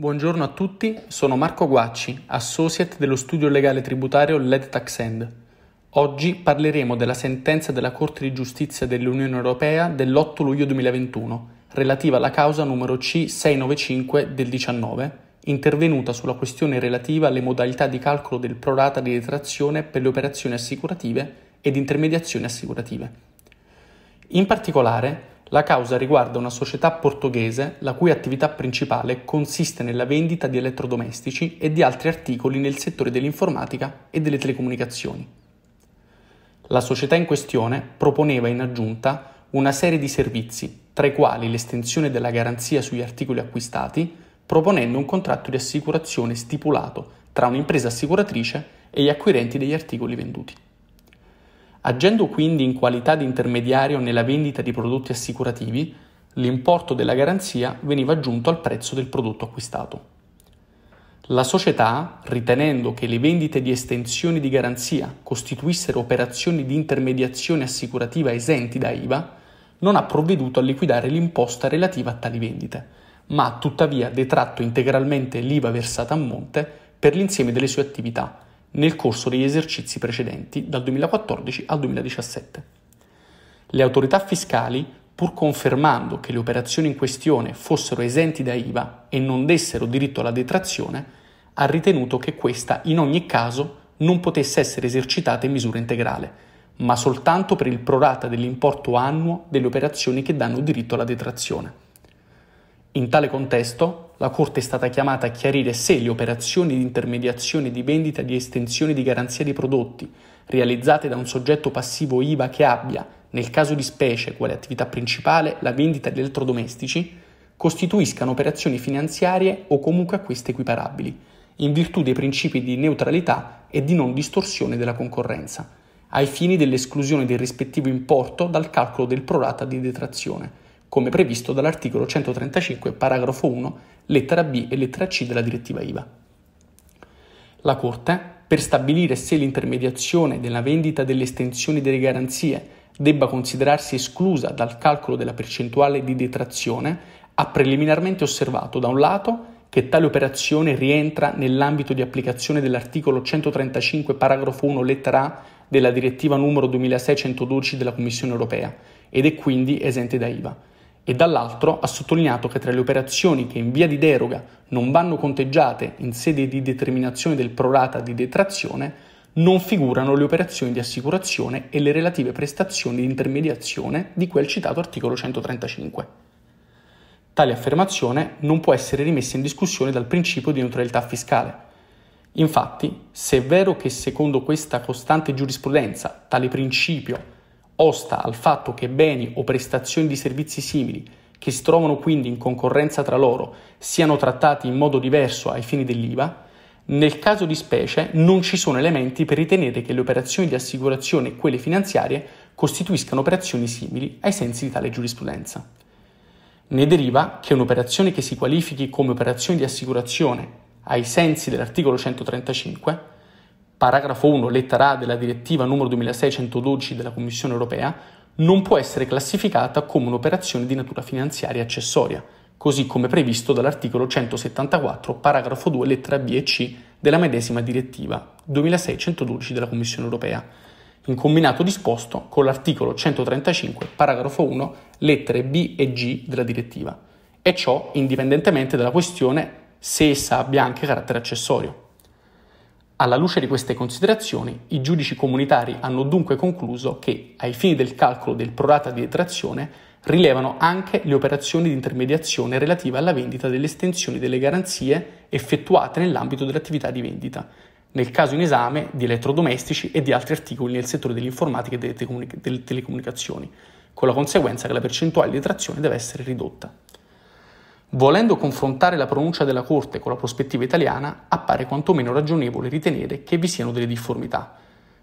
Buongiorno a tutti, sono Marco Guacci, associate dello studio legale tributario LED Taxend. Oggi parleremo della sentenza della Corte di Giustizia dell'Unione Europea dell'8 luglio 2021, relativa alla causa numero C695 del 19, intervenuta sulla questione relativa alle modalità di calcolo del prorata di detrazione per le operazioni assicurative ed intermediazioni assicurative. In particolare, la causa riguarda una società portoghese la cui attività principale consiste nella vendita di elettrodomestici e di altri articoli nel settore dell'informatica e delle telecomunicazioni. La società in questione proponeva in aggiunta una serie di servizi, tra i quali l'estensione della garanzia sugli articoli acquistati, proponendo un contratto di assicurazione stipulato tra un'impresa assicuratrice e gli acquirenti degli articoli venduti. Agendo quindi in qualità di intermediario nella vendita di prodotti assicurativi, l'importo della garanzia veniva aggiunto al prezzo del prodotto acquistato. La società, ritenendo che le vendite di estensioni di garanzia costituissero operazioni di intermediazione assicurativa esenti da IVA, non ha provveduto a liquidare l'imposta relativa a tali vendite, ma ha tuttavia detratto integralmente l'IVA versata a monte per l'insieme delle sue attività, nel corso degli esercizi precedenti dal 2014 al 2017. Le autorità fiscali, pur confermando che le operazioni in questione fossero esenti da IVA e non dessero diritto alla detrazione, ha ritenuto che questa in ogni caso non potesse essere esercitata in misura integrale, ma soltanto per il prorata dell'importo annuo delle operazioni che danno diritto alla detrazione. In tale contesto, la Corte è stata chiamata a chiarire se le operazioni di intermediazione di vendita di estensione di garanzia di prodotti realizzate da un soggetto passivo IVA che abbia, nel caso di specie quale attività principale, la vendita di elettrodomestici, costituiscano operazioni finanziarie o comunque a queste equiparabili, in virtù dei principi di neutralità e di non distorsione della concorrenza, ai fini dell'esclusione del rispettivo importo dal calcolo del prorata di detrazione, come previsto dall'articolo 135, paragrafo 1, lettera B e lettera C della direttiva IVA. La Corte, per stabilire se l'intermediazione della vendita delle estensioni delle garanzie debba considerarsi esclusa dal calcolo della percentuale di detrazione, ha preliminarmente osservato da un lato che tale operazione rientra nell'ambito di applicazione dell'articolo 135 paragrafo 1 lettera A della direttiva numero 2612 della Commissione europea ed è quindi esente da IVA e dall'altro ha sottolineato che tra le operazioni che in via di deroga non vanno conteggiate in sede di determinazione del prorata di detrazione non figurano le operazioni di assicurazione e le relative prestazioni di intermediazione di quel citato articolo 135. Tale affermazione non può essere rimessa in discussione dal principio di neutralità fiscale. Infatti, se è vero che secondo questa costante giurisprudenza tale principio osta al fatto che beni o prestazioni di servizi simili, che si trovano quindi in concorrenza tra loro, siano trattati in modo diverso ai fini dell'IVA, nel caso di specie non ci sono elementi per ritenere che le operazioni di assicurazione e quelle finanziarie costituiscano operazioni simili ai sensi di tale giurisprudenza. Ne deriva che un'operazione che si qualifichi come operazione di assicurazione ai sensi dell'articolo 135 paragrafo 1, lettera A della direttiva numero 2612 della Commissione europea, non può essere classificata come un'operazione di natura finanziaria accessoria, così come previsto dall'articolo 174, paragrafo 2, lettera B e C della medesima direttiva 2612 della Commissione europea, in combinato disposto con l'articolo 135, paragrafo 1, lettere B e G della direttiva, e ciò indipendentemente dalla questione se essa abbia anche carattere accessorio. Alla luce di queste considerazioni, i giudici comunitari hanno dunque concluso che, ai fini del calcolo del prorata di detrazione, rilevano anche le operazioni di intermediazione relative alla vendita delle estensioni delle garanzie effettuate nell'ambito dell'attività di vendita, nel caso in esame di elettrodomestici e di altri articoli nel settore dell'informatica e delle, telecomunica- delle telecomunicazioni, con la conseguenza che la percentuale di detrazione deve essere ridotta. Volendo confrontare la pronuncia della Corte con la prospettiva italiana, appare quantomeno ragionevole ritenere che vi siano delle difformità.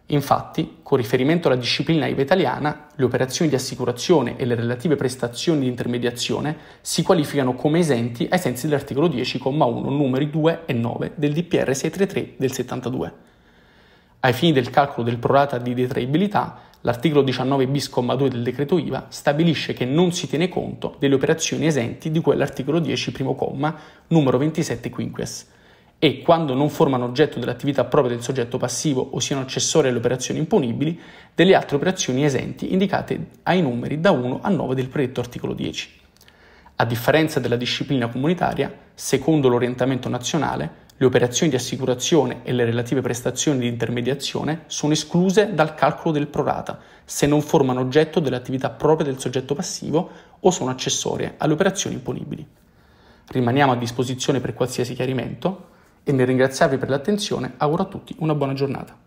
Infatti, con riferimento alla disciplina IVA italiana, le operazioni di assicurazione e le relative prestazioni di intermediazione si qualificano come esenti ai sensi dell'articolo 10,1 numeri 2 e 9 del DPR 633 del 72. Ai fini del calcolo del prorata di detraibilità, l'articolo 19 bis comma 2 del decreto IVA stabilisce che non si tiene conto delle operazioni esenti di quell'articolo 10 primo comma numero 27 quinquies e quando non formano oggetto dell'attività propria del soggetto passivo o siano accessorie alle operazioni imponibili, delle altre operazioni esenti indicate ai numeri da 1 a 9 del predetto articolo 10. A differenza della disciplina comunitaria, secondo l'orientamento nazionale, le operazioni di assicurazione e le relative prestazioni di intermediazione sono escluse dal calcolo del prorata se non formano oggetto delle attività proprie del soggetto passivo o sono accessorie alle operazioni imponibili. Rimaniamo a disposizione per qualsiasi chiarimento e nel ringraziarvi per l'attenzione auguro a tutti una buona giornata.